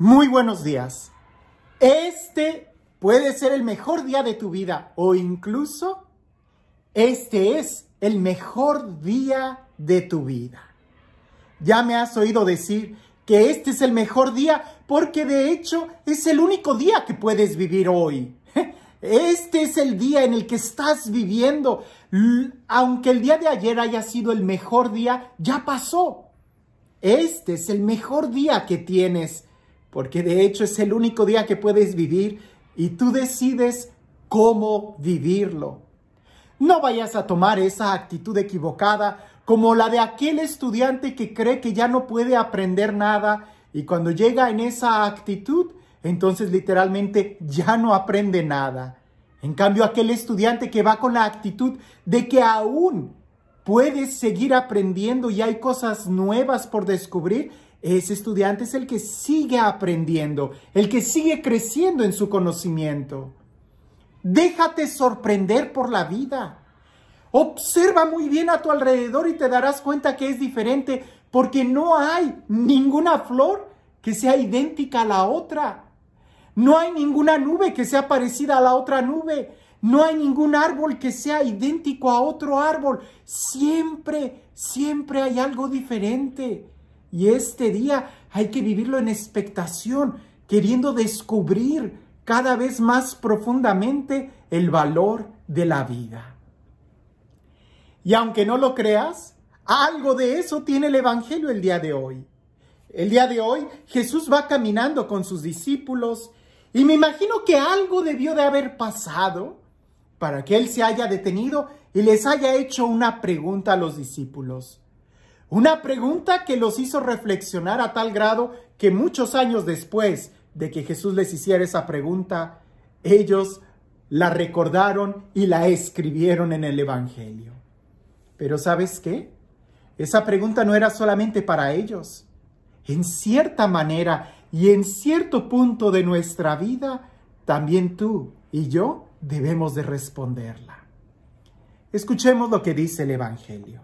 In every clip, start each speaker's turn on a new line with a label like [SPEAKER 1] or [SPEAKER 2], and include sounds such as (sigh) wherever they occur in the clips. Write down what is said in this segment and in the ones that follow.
[SPEAKER 1] Muy buenos días. Este puede ser el mejor día de tu vida o incluso este es el mejor día de tu vida. Ya me has oído decir que este es el mejor día porque de hecho es el único día que puedes vivir hoy. Este es el día en el que estás viviendo. Aunque el día de ayer haya sido el mejor día, ya pasó. Este es el mejor día que tienes porque de hecho es el único día que puedes vivir y tú decides cómo vivirlo. No vayas a tomar esa actitud equivocada como la de aquel estudiante que cree que ya no puede aprender nada y cuando llega en esa actitud, entonces literalmente ya no aprende nada. En cambio, aquel estudiante que va con la actitud de que aún puedes seguir aprendiendo y hay cosas nuevas por descubrir, ese estudiante es el que sigue aprendiendo, el que sigue creciendo en su conocimiento. Déjate sorprender por la vida. Observa muy bien a tu alrededor y te darás cuenta que es diferente porque no hay ninguna flor que sea idéntica a la otra. No hay ninguna nube que sea parecida a la otra nube. No hay ningún árbol que sea idéntico a otro árbol. Siempre, siempre hay algo diferente. Y este día hay que vivirlo en expectación, queriendo descubrir cada vez más profundamente el valor de la vida. Y aunque no lo creas, algo de eso tiene el Evangelio el día de hoy. El día de hoy Jesús va caminando con sus discípulos y me imagino que algo debió de haber pasado para que Él se haya detenido y les haya hecho una pregunta a los discípulos. Una pregunta que los hizo reflexionar a tal grado que muchos años después de que Jesús les hiciera esa pregunta, ellos la recordaron y la escribieron en el Evangelio. Pero ¿sabes qué? Esa pregunta no era solamente para ellos. En cierta manera y en cierto punto de nuestra vida, también tú y yo debemos de responderla. Escuchemos lo que dice el Evangelio.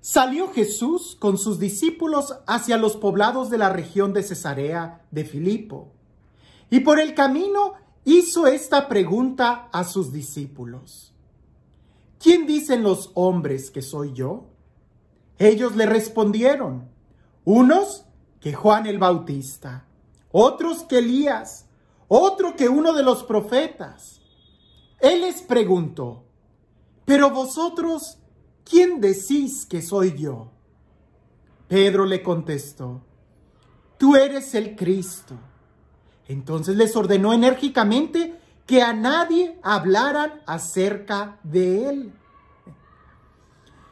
[SPEAKER 1] Salió Jesús con sus discípulos hacia los poblados de la región de Cesarea de Filipo, y por el camino hizo esta pregunta a sus discípulos. ¿Quién dicen los hombres que soy yo? Ellos le respondieron, unos que Juan el Bautista, otros que Elías, otro que uno de los profetas. Él les preguntó, pero vosotros, ¿quién decís que soy yo? Pedro le contestó, tú eres el Cristo. Entonces les ordenó enérgicamente que a nadie hablaran acerca de él.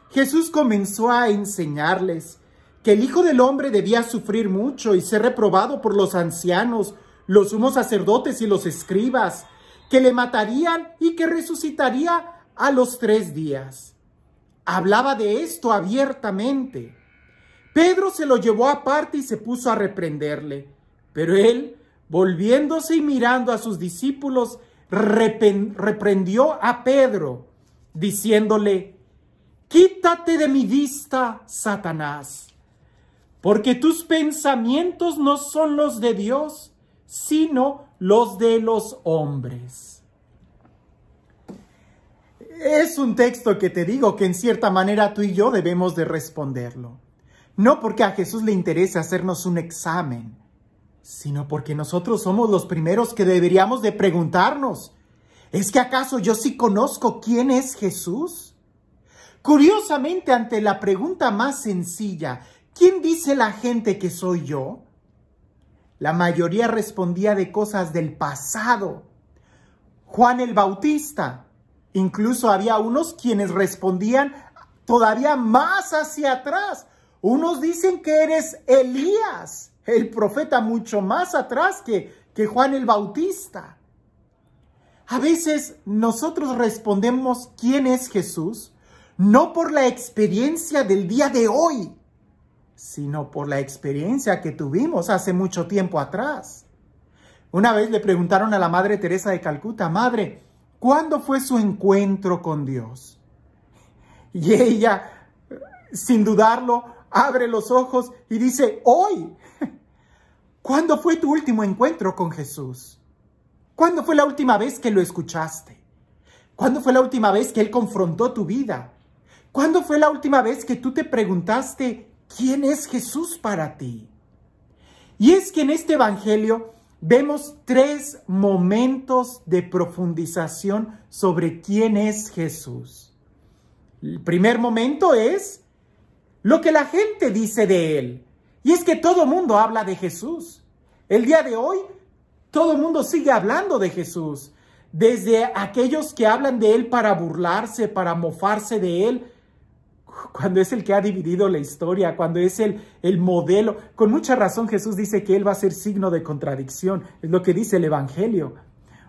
[SPEAKER 1] Jesús comenzó a enseñarles que el Hijo del Hombre debía sufrir mucho y ser reprobado por los ancianos, los sumos sacerdotes y los escribas, que le matarían y que resucitaría a los tres días hablaba de esto abiertamente. Pedro se lo llevó aparte y se puso a reprenderle, pero él, volviéndose y mirando a sus discípulos, reprendió a Pedro, diciéndole, Quítate de mi vista, Satanás, porque tus pensamientos no son los de Dios, sino los de los hombres es un texto que te digo que en cierta manera tú y yo debemos de responderlo. No porque a Jesús le interese hacernos un examen, sino porque nosotros somos los primeros que deberíamos de preguntarnos, ¿es que acaso yo sí conozco quién es Jesús? Curiosamente, ante la pregunta más sencilla, ¿quién dice la gente que soy yo? La mayoría respondía de cosas del pasado. Juan el Bautista, Incluso había unos quienes respondían todavía más hacia atrás. Unos dicen que eres Elías, el profeta mucho más atrás que, que Juan el Bautista. A veces nosotros respondemos quién es Jesús, no por la experiencia del día de hoy, sino por la experiencia que tuvimos hace mucho tiempo atrás. Una vez le preguntaron a la Madre Teresa de Calcuta, Madre, ¿Cuándo fue su encuentro con Dios? Y ella, sin dudarlo, abre los ojos y dice, hoy. ¿Cuándo fue tu último encuentro con Jesús? ¿Cuándo fue la última vez que lo escuchaste? ¿Cuándo fue la última vez que Él confrontó tu vida? ¿Cuándo fue la última vez que tú te preguntaste, ¿quién es Jesús para ti? Y es que en este Evangelio vemos tres momentos de profundización sobre quién es Jesús. El primer momento es lo que la gente dice de él. Y es que todo mundo habla de Jesús. El día de hoy, todo mundo sigue hablando de Jesús. Desde aquellos que hablan de él para burlarse, para mofarse de él, cuando es el que ha dividido la historia, cuando es el, modelo. Con mucha razón Jesús dice que Él va a ser signo de contradicción, es lo que dice el Evangelio.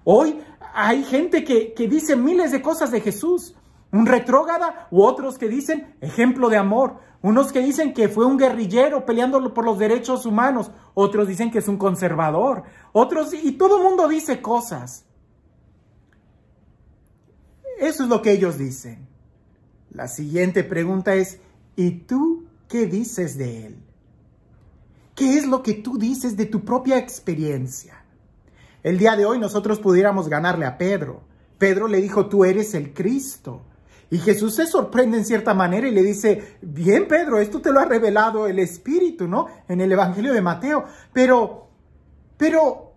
[SPEAKER 1] Hoy hay gente que, dice miles de cosas de Jesús, un retrógada u otros que dicen ejemplo de amor, unos que dicen que fue un guerrillero peleando por los derechos humanos, otros dicen que es un conservador, otros, y todo el mundo dice cosas. Eso es lo que ellos dicen. La siguiente pregunta es, ¿y tú qué dices de él? ¿Qué es lo que tú dices de tu propia experiencia? El día de hoy nosotros pudiéramos ganarle a Pedro. Pedro le dijo, tú eres el Cristo. Y Jesús se sorprende en cierta manera y le dice, bien Pedro, esto te lo ha revelado el Espíritu, ¿no? En el Evangelio de Mateo. Pero, pero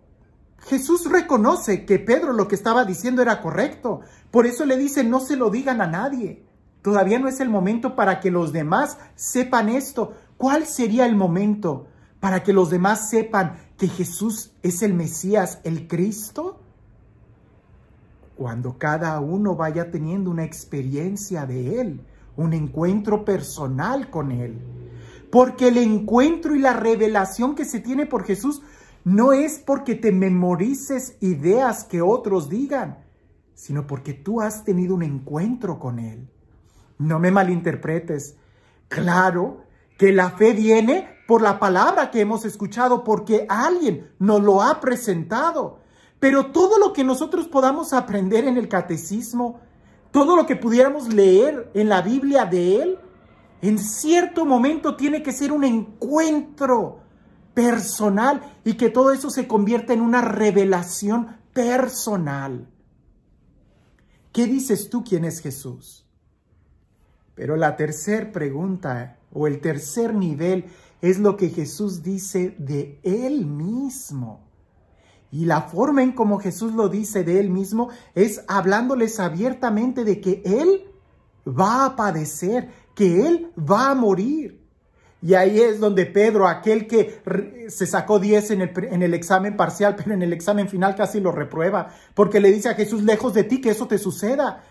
[SPEAKER 1] Jesús reconoce que Pedro lo que estaba diciendo era correcto. Por eso le dice, no se lo digan a nadie. Todavía no es el momento para que los demás sepan esto. ¿Cuál sería el momento para que los demás sepan que Jesús es el Mesías, el Cristo? Cuando cada uno vaya teniendo una experiencia de Él, un encuentro personal con Él. Porque el encuentro y la revelación que se tiene por Jesús no es porque te memorices ideas que otros digan, sino porque tú has tenido un encuentro con Él. No me malinterpretes. Claro que la fe viene por la palabra que hemos escuchado, porque alguien nos lo ha presentado. Pero todo lo que nosotros podamos aprender en el catecismo, todo lo que pudiéramos leer en la Biblia de él, en cierto momento tiene que ser un encuentro personal y que todo eso se convierta en una revelación personal. ¿Qué dices tú quién es Jesús? Pero la tercer pregunta o el tercer nivel es lo que Jesús dice de Él mismo. Y la forma en como Jesús lo dice de Él mismo es hablándoles abiertamente de que Él va a padecer, que Él va a morir. Y ahí es donde Pedro, aquel que se sacó 10 en el, en el, examen parcial, (laughs) pero en el examen final casi lo reprueba, porque le dice a Jesús, lejos de ti, que eso te suceda.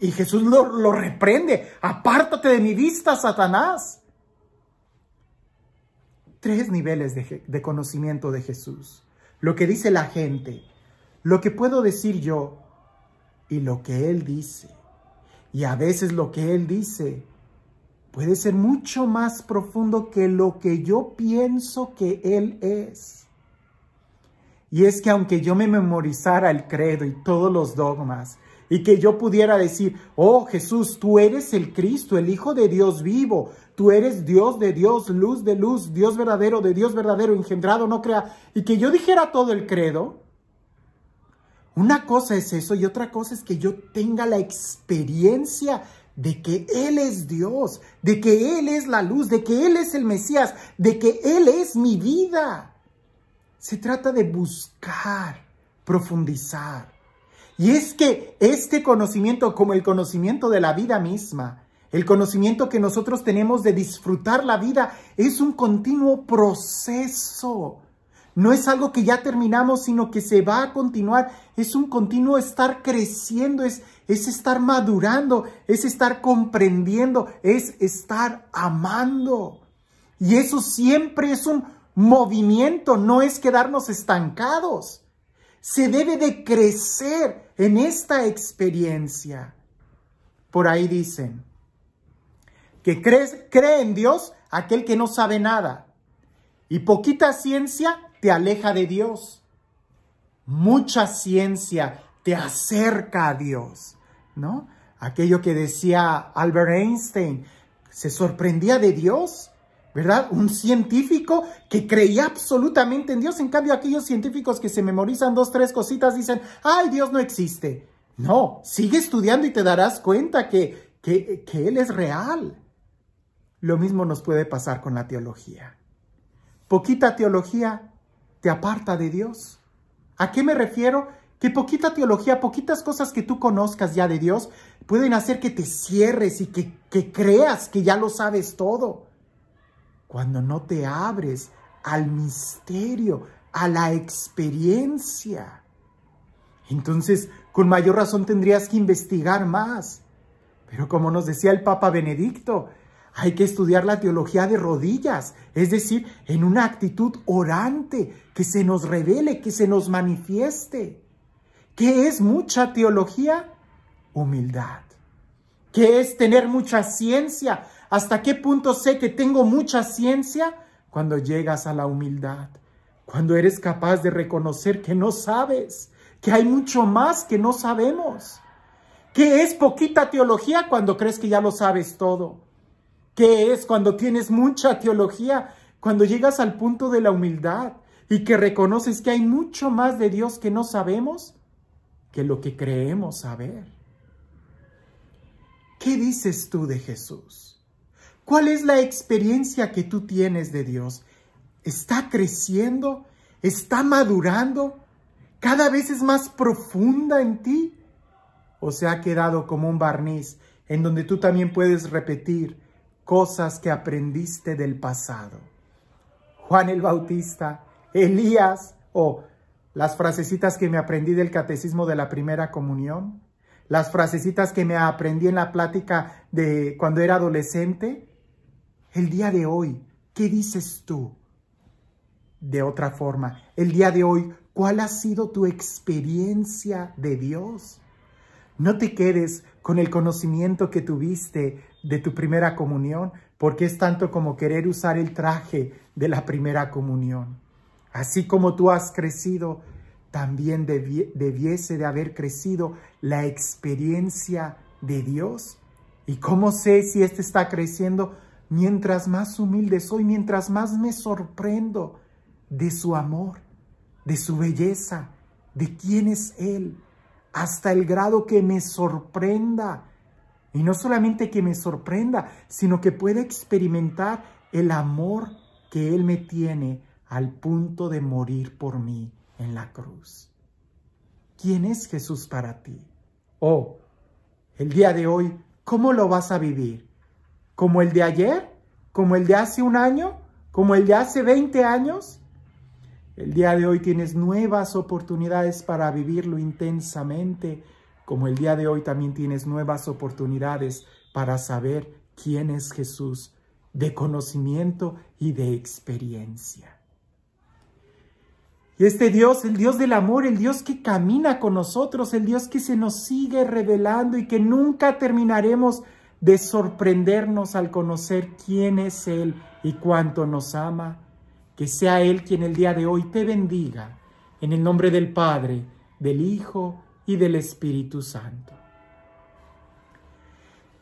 [SPEAKER 1] Y, Jesús lo, reprende. Apártate de mi vista, Satanás. Tres niveles de conocimiento de Jesús. Lo que dice la gente, lo que puedo decir yo y lo que Él dice. Y a veces lo que Él dice puede ser mucho más profundo que lo que yo pienso que Él es. Y es que aunque yo me memorizara el credo y todos los dogmas, y que yo pudiera decir, oh Jesús, tú eres el Cristo, el Hijo de Dios vivo, tú eres Dios de Dios, luz de luz, Dios verdadero de Dios verdadero, engendrado, no crea, y que yo dijera todo el credo. Una cosa es eso y otra cosa es que yo tenga la experiencia de que Él es Dios, de que Él es la luz, de que Él es el Mesías, de que Él es mi vida. Se trata de buscar, profundizar, y es que este conocimiento, como el conocimiento de la vida misma, el conocimiento que nosotros tenemos de disfrutar la vida, es un continuo proceso. No es algo que ya terminamos, sino que se va a continuar. Es un continuo estar creciendo, es, es estar madurando, es estar comprendiendo, es estar amando. Y eso siempre es un movimiento, no es quedarnos estancados se debe de crecer en esta experiencia. Por ahí dicen que cree, en Dios aquel que no sabe nada y poquita ciencia te aleja de Dios. Mucha ciencia te acerca a Dios, ¿no? Aquello que decía Albert Einstein, se sorprendía de Dios ¿verdad? Un científico que creía absolutamente en Dios. En cambio, aquellos científicos que se memorizan dos, tres cositas dicen, ay, Dios no existe. No, sigue estudiando y te darás cuenta que, que, que Él es real. Lo mismo nos puede pasar con la teología. Poquita teología te aparta de Dios. ¿A qué me refiero? Que poquita teología, poquitas cosas que tú conozcas ya de Dios pueden hacer que te cierres y que, que creas que ya lo sabes todo cuando no te abres al misterio, a la experiencia. Entonces, con mayor razón tendrías que investigar más. Pero como nos decía el Papa Benedicto, hay que estudiar la teología de rodillas, es decir, en una actitud orante, que se nos revele, que se nos manifieste. ¿Qué es mucha teología? Humildad. ¿Qué es tener mucha ciencia? ¿Hasta qué punto sé que tengo mucha ciencia? Cuando llegas a la humildad, cuando eres capaz de reconocer que no sabes, que hay mucho más que no sabemos, que es poquita teología cuando crees que ya lo sabes todo, qué es cuando tienes mucha teología, cuando llegas al punto de la humildad y que reconoces que hay mucho más de Dios que no sabemos que lo que creemos saber. ¿Qué dices tú de Jesús? ¿Cuál es la experiencia que tú tienes de Dios? ¿Está creciendo? ¿Está madurando? ¿Cada vez es más profunda en ti? ¿O se ha quedado como un barniz en donde tú también puedes repetir cosas que aprendiste del pasado? Juan el Bautista, Elías o las frasecitas que me aprendí del catecismo de la primera comunión, las frasecitas que me aprendí en la plática de cuando era adolescente, el día de hoy, ¿qué dices tú? De otra forma, el día de hoy, ¿cuál ha sido tu experiencia de Dios? No te quedes con el conocimiento que tuviste de tu primera comunión, porque es tanto como querer usar el traje de la primera comunión. Así como tú has crecido, también debiese de haber crecido la experiencia de Dios. ¿Y cómo sé si éste está creciendo? Mientras más humilde soy, mientras más me sorprendo de su amor, de su belleza, de quién es Él, hasta el grado que me sorprenda. Y no solamente que me sorprenda, sino que pueda experimentar el amor que Él me tiene al punto de morir por mí en la cruz. ¿Quién es Jesús para ti? Oh, el día de hoy, ¿cómo lo vas a vivir? como el de ayer, como el de hace un año, como el de hace 20 años. El día de hoy tienes nuevas oportunidades para vivirlo intensamente, como el día de hoy también tienes nuevas oportunidades para saber quién es Jesús, de conocimiento y de experiencia. Y este Dios, el Dios del amor, el Dios que camina con nosotros, el Dios que se nos sigue revelando y que nunca terminaremos de sorprendernos al conocer quién es Él y cuánto nos ama. Que sea Él quien el día de hoy te bendiga, en el nombre del Padre, del Hijo y del Espíritu Santo.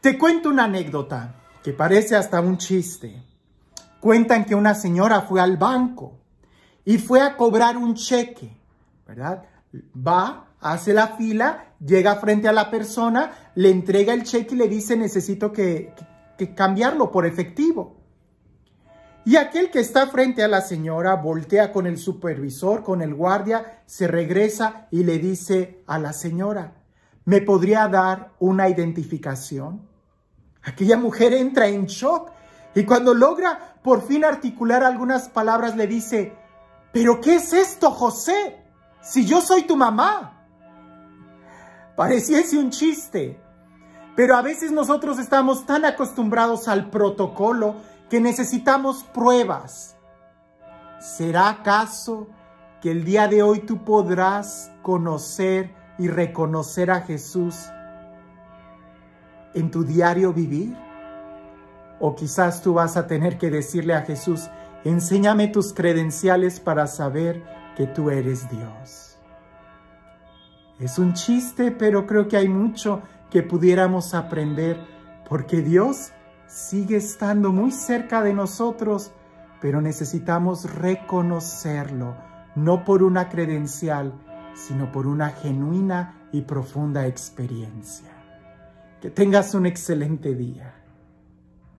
[SPEAKER 1] Te cuento una anécdota que parece hasta un chiste. Cuentan que una señora fue al banco y fue a cobrar un cheque, ¿verdad? Va, hace la fila, llega frente a la persona, le entrega el cheque y le dice necesito que, que, cambiarlo por efectivo. Y aquel que está frente a la señora voltea con el supervisor, con el guardia, se regresa y le dice a la señora, ¿me podría dar una identificación? Aquella mujer entra en shock y cuando logra por fin articular algunas palabras le dice, ¿pero qué es esto, José? Si yo soy tu mamá pareciese un chiste. Pero a veces nosotros estamos tan acostumbrados al protocolo que necesitamos pruebas. ¿Será acaso que el día de hoy tú podrás conocer y reconocer a Jesús en tu diario vivir? O quizás tú vas a tener que decirle a Jesús, enséñame tus credenciales para saber que tú eres Dios. Es un chiste, pero creo que hay mucho que pudiéramos aprender, porque Dios sigue estando muy cerca de nosotros, pero necesitamos reconocerlo, no por una credencial, sino por una genuina y profunda experiencia. Que tengas un excelente día.